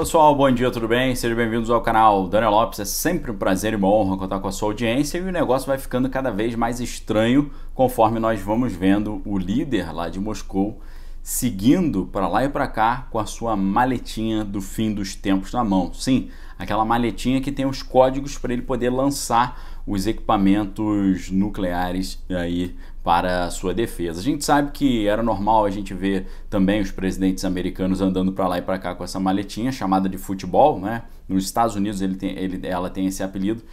pessoal, bom dia, tudo bem? Sejam bem-vindos ao canal Daniel Lopes. É sempre um prazer e uma honra contar com a sua audiência e o negócio vai ficando cada vez mais estranho conforme nós vamos vendo o líder lá de Moscou seguindo para lá e para cá com a sua maletinha do fim dos tempos na mão. Sim, aquela maletinha que tem os códigos para ele poder lançar os equipamentos nucleares aí para sua defesa. A gente sabe que era normal a gente ver também os presidentes americanos andando para lá e para cá com essa maletinha chamada de futebol, né? Nos Estados Unidos ele tem, ele, ela tem esse apelido,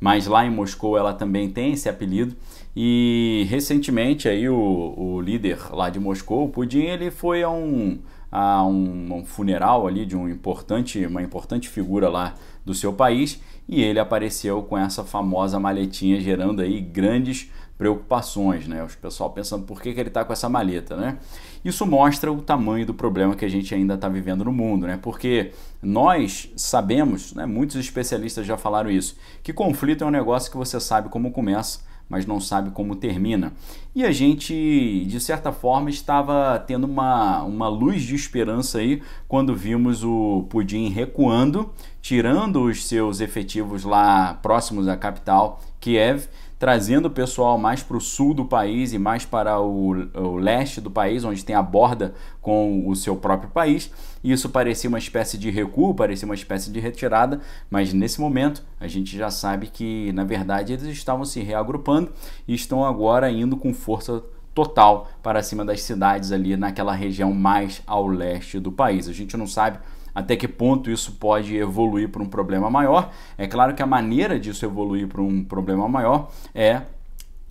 mas lá em Moscou ela também tem esse apelido. E recentemente aí o, o líder lá de Moscou, o Pudim, ele foi a um a um, um funeral ali de um importante, uma importante figura lá do seu país e ele apareceu com essa famosa maletinha gerando aí grandes preocupações, né? Os pessoal pensando por que, que ele está com essa maleta, né? Isso mostra o tamanho do problema que a gente ainda está vivendo no mundo, né? Porque nós sabemos, né? Muitos especialistas já falaram isso, que conflito é um negócio que você sabe como começa, mas não sabe como termina. E a gente, de certa forma, estava tendo uma, uma luz de esperança aí quando vimos o Pudim recuando tirando os seus efetivos lá próximos à capital, Kiev, trazendo o pessoal mais para o sul do país e mais para o, o, leste do país, onde tem a borda com o seu próprio país. Isso parecia uma espécie de recuo, parecia uma espécie de retirada, mas nesse momento a gente já sabe que, na verdade, eles estavam se reagrupando e estão agora indo com força total para cima das cidades ali naquela região mais ao leste do país. A gente não sabe até que ponto isso pode evoluir para um problema maior. É claro que a maneira disso evoluir para um problema maior é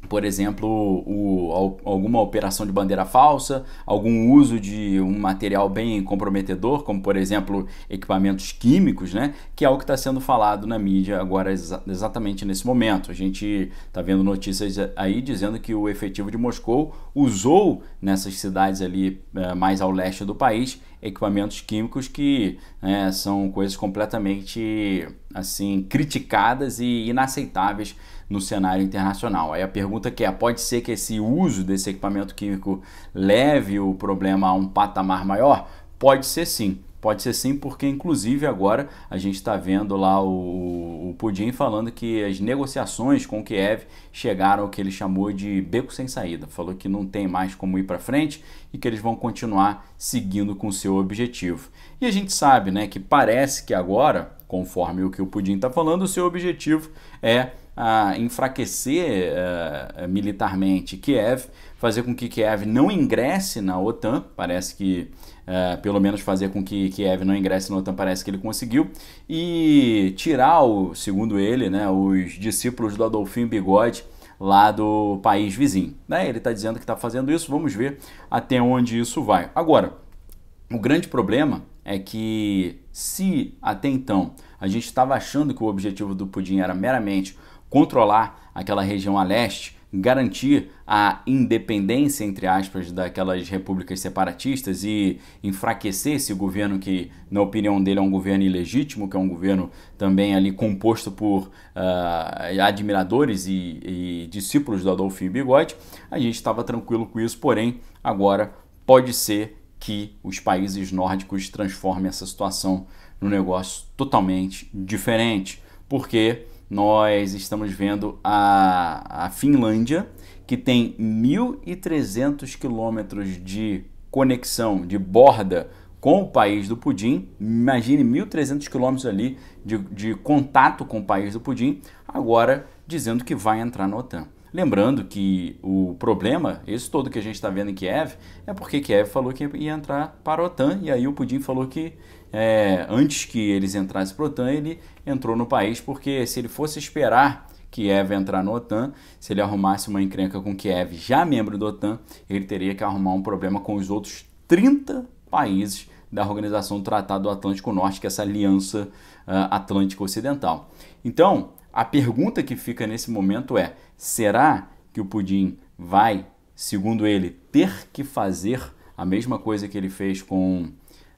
por exemplo, o, alguma operação de bandeira falsa, algum uso de um material bem comprometedor, como por exemplo equipamentos químicos, né? que é o que está sendo falado na mídia agora exa exatamente nesse momento. A gente está vendo notícias aí dizendo que o efetivo de Moscou usou nessas cidades ali eh, mais ao leste do país equipamentos químicos que né, são coisas completamente assim criticadas e inaceitáveis no cenário internacional. Aí a pergunta que é, pode ser que esse uso desse equipamento químico leve o problema a um patamar maior? Pode ser sim. Pode ser sim, porque inclusive agora a gente está vendo lá o, o Pudim falando que as negociações com Kiev chegaram ao que ele chamou de beco sem saída. Falou que não tem mais como ir para frente e que eles vão continuar seguindo com seu objetivo. E a gente sabe né, que parece que agora, conforme o que o Pudim está falando, o seu objetivo é a ah, enfraquecer uh, militarmente Kiev, fazer com que Kiev não ingresse na OTAN. Parece que é, pelo menos fazer com que Kiev não ingresse no OTAN, parece que ele conseguiu, e tirar, o, segundo ele, né, os discípulos do Adolfinho Bigode lá do país vizinho. Né? Ele está dizendo que está fazendo isso, vamos ver até onde isso vai. Agora, o grande problema é que se até então a gente estava achando que o objetivo do Pudim era meramente controlar aquela região a leste, garantir a independência, entre aspas, daquelas repúblicas separatistas e enfraquecer esse governo que, na opinião dele, é um governo ilegítimo, que é um governo também ali composto por uh, admiradores e, e discípulos do Adolfinho Bigode, a gente estava tranquilo com isso, porém, agora pode ser que os países nórdicos transformem essa situação num negócio totalmente diferente, porque nós estamos vendo a, a Finlândia, que tem 1.300 quilômetros de conexão, de borda com o país do pudim. Imagine 1.300 quilômetros ali de, de contato com o país do pudim, agora dizendo que vai entrar na OTAN. Lembrando que o problema, esse todo que a gente está vendo em Kiev, é porque Kiev falou que ia entrar para a OTAN e aí o Pudim falou que é, antes que eles entrassem para a OTAN, ele entrou no país, porque se ele fosse esperar Kiev entrar na OTAN, se ele arrumasse uma encrenca com Kiev, já membro da OTAN, ele teria que arrumar um problema com os outros 30 países da Organização do Tratado Atlântico Norte, que é essa aliança uh, Atlântica Ocidental. Então, a pergunta que fica nesse momento é: será que o Pudim vai, segundo ele, ter que fazer a mesma coisa que ele fez com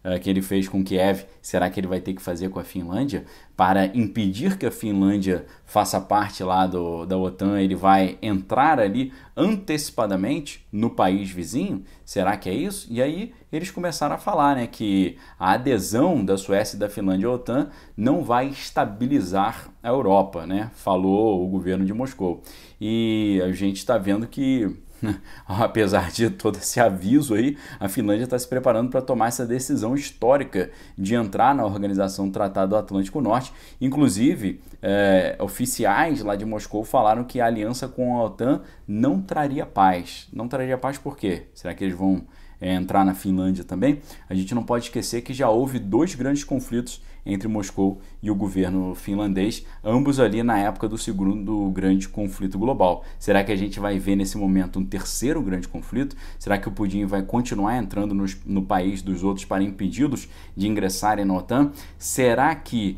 eh, que ele fez com Kiev, será que ele vai ter que fazer com a Finlândia? Para impedir que a Finlândia faça parte lá do, da OTAN, ele vai entrar ali antecipadamente no país vizinho? Será que é isso? E aí eles começaram a falar né, que a adesão da Suécia e da Finlândia à OTAN não vai estabilizar a Europa, né? falou o governo de Moscou. E a gente está vendo que Apesar de todo esse aviso aí, a Finlândia está se preparando para tomar essa decisão histórica de entrar na Organização do Tratado Atlântico Norte. Inclusive, é, oficiais lá de Moscou falaram que a aliança com a OTAN não traria paz. Não traria paz por quê? Será que eles vão é, entrar na Finlândia também? A gente não pode esquecer que já houve dois grandes conflitos entre Moscou e o governo finlandês, ambos ali na época do segundo grande conflito global. Será que a gente vai ver nesse momento um terceiro grande conflito? Será que o Pudim vai continuar entrando nos, no país dos outros para impedi-los de ingressarem na OTAN? Será que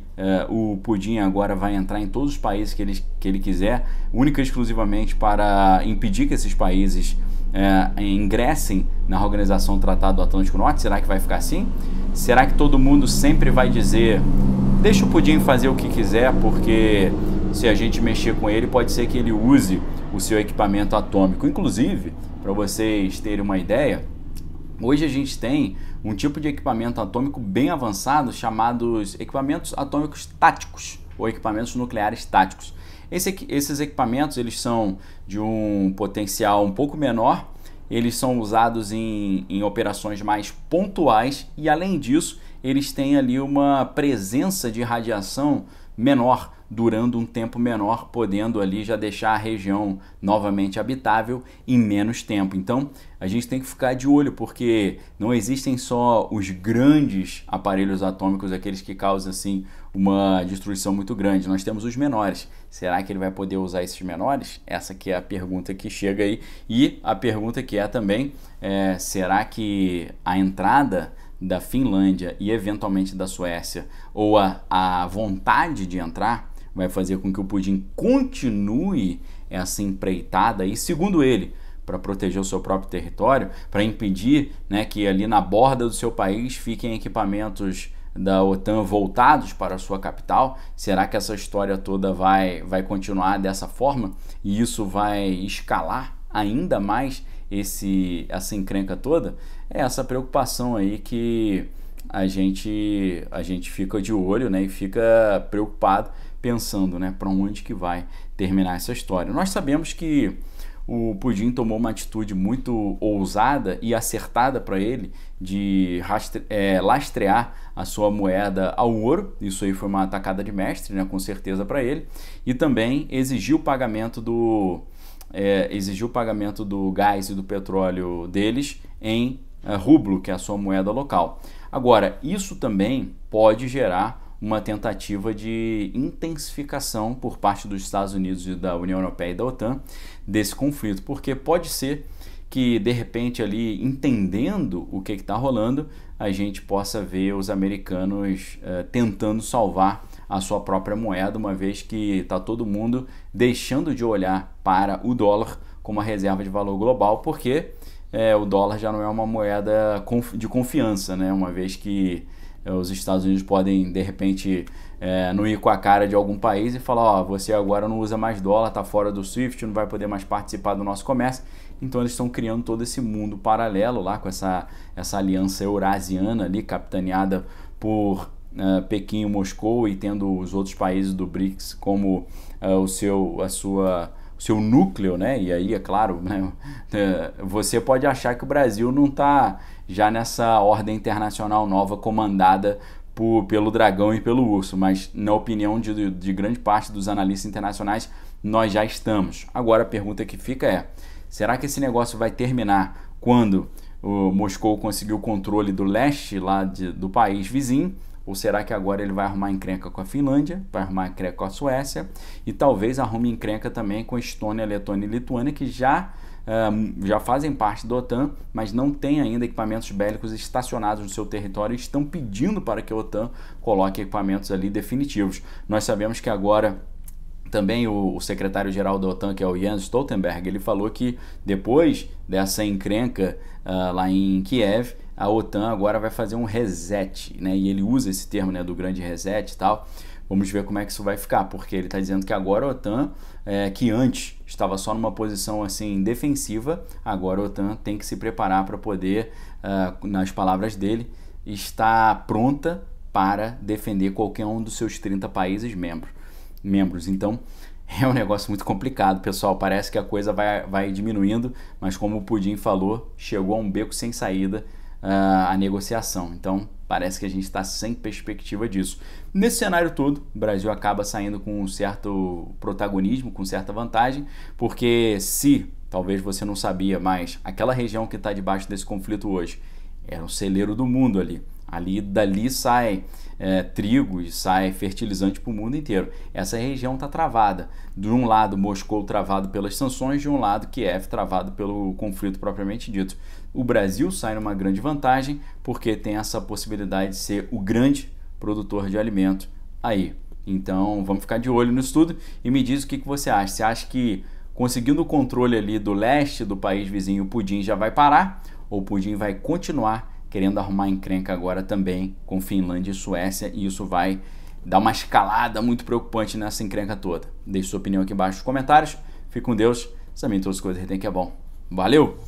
uh, o Pudim agora vai entrar em todos os países que ele, que ele quiser, única e exclusivamente para impedir que esses países eh, ingressem na organização do Tratado do Atlântico Norte? Será que vai ficar assim? Será que todo mundo sempre vai dizer: deixa o pudim fazer o que quiser, porque se a gente mexer com ele, pode ser que ele use o seu equipamento atômico? Inclusive, para vocês terem uma ideia, hoje a gente tem um tipo de equipamento atômico bem avançado chamados equipamentos atômicos táticos ou equipamentos nucleares táticos. Esse, esses equipamentos eles são de um potencial um pouco menor eles são usados em, em operações mais pontuais e, além disso, eles têm ali uma presença de radiação menor durando um tempo menor, podendo ali já deixar a região novamente habitável em menos tempo. Então, a gente tem que ficar de olho porque não existem só os grandes aparelhos atômicos, aqueles que causam assim uma destruição muito grande. Nós temos os menores. Será que ele vai poder usar esses menores? Essa que é a pergunta que chega aí e a pergunta que é também é, será que a entrada da Finlândia e eventualmente da Suécia ou a, a vontade de entrar vai fazer com que o pudim continue essa empreitada e segundo ele, para proteger o seu próprio território, para impedir né, que ali na borda do seu país fiquem equipamentos da OTAN voltados para a sua capital? Será que essa história toda vai, vai continuar dessa forma e isso vai escalar ainda mais esse, essa encrenca toda? É essa preocupação aí que a gente a gente fica de olho, né, e fica preocupado pensando, né, para onde que vai terminar essa história. Nós sabemos que o Pudim tomou uma atitude muito ousada e acertada para ele de rastre, é, lastrear a sua moeda ao ouro. Isso aí foi uma atacada de mestre, né, com certeza para ele. E também exigiu o pagamento do é, exigiu o pagamento do gás e do petróleo deles em é, rublo, que é a sua moeda local. Agora, isso também pode gerar uma tentativa de intensificação por parte dos Estados Unidos e da União Europeia e da OTAN desse conflito, porque pode ser que de repente ali entendendo o que está rolando, a gente possa ver os americanos eh, tentando salvar a sua própria moeda, uma vez que está todo mundo deixando de olhar para o dólar como a reserva de valor global, porque é, o dólar já não é uma moeda de confiança, né? Uma vez que eh, os Estados Unidos podem de repente é, não ir com a cara de algum país e falar, ó, você agora não usa mais dólar, tá fora do SWIFT, não vai poder mais participar do nosso comércio. Então eles estão criando todo esse mundo paralelo lá com essa, essa aliança eurasiana ali, capitaneada por uh, Pequim e Moscou e tendo os outros países do BRICS como uh, o seu, a sua seu núcleo, né? E aí, é claro, né? É, você pode achar que o Brasil não está já nessa ordem internacional nova comandada por, pelo dragão e pelo urso, mas na opinião de, de grande parte dos analistas internacionais, nós já estamos. Agora a pergunta que fica é: será que esse negócio vai terminar quando o Moscou conseguiu o controle do leste lá de, do país vizinho? Ou será que agora ele vai arrumar encrenca com a Finlândia, vai arrumar encrenca com a Suécia e talvez arrume encrenca também com a Estônia, Letônia e Lituânia, que já, já fazem parte da OTAN, mas não têm ainda equipamentos bélicos estacionados no seu território e estão pedindo para que a OTAN coloque equipamentos ali definitivos. Nós sabemos que agora também o, o secretário-geral da OTAN, que é o Jens Stoltenberg, ele falou que depois dessa encrenca uh, lá em Kiev, a OTAN agora vai fazer um reset, né? E ele usa esse termo, né, do grande reset e tal. Vamos ver como é que isso vai ficar, porque ele está dizendo que agora a OTAN, é, que antes estava só numa posição assim defensiva, agora a OTAN tem que se preparar para poder, uh, nas palavras dele, estar pronta para defender qualquer um dos seus 30 países membro, membros. Então, é um negócio muito complicado, pessoal. Parece que a coisa vai, vai diminuindo, mas como o Pudim falou, chegou a um beco sem saída ah, a negociação. Então, parece que a gente está sem perspectiva disso. Nesse cenário todo, o Brasil acaba saindo com um certo protagonismo, com certa vantagem, porque se, talvez você não sabia, mas aquela região que está debaixo desse conflito hoje era um celeiro do mundo ali. Ali dali sai é, trigo e sai fertilizante para o mundo inteiro. Essa região está travada. De um lado, Moscou travado pelas sanções, de um lado, Kiev travado pelo conflito propriamente dito. O Brasil sai numa grande vantagem porque tem essa possibilidade de ser o grande produtor de alimento aí. Então vamos ficar de olho no estudo e me diz o que, que você acha. Você acha que conseguindo o controle ali do leste do país vizinho, o Pudim já vai parar ou o Pudim vai continuar querendo arrumar encrenca agora também com Finlândia e Suécia, e isso vai dar uma escalada muito preocupante nessa encrenca toda. Deixe sua opinião aqui embaixo nos comentários. Fique com Deus. todas as coisas que tem que é bom. Valeu!